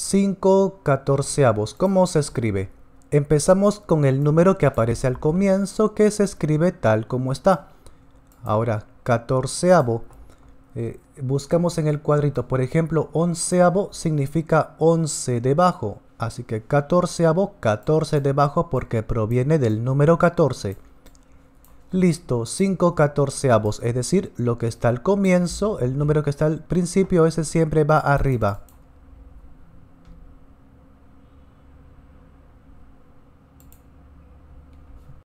5 catorceavos. ¿Cómo se escribe? Empezamos con el número que aparece al comienzo, que se escribe tal como está. Ahora, catorceavo. Eh, buscamos en el cuadrito, por ejemplo, onceavo significa 11 debajo. Así que catorceavo, 14 debajo porque proviene del número 14. Listo, 5 catorceavos, es decir, lo que está al comienzo, el número que está al principio, ese siempre va arriba.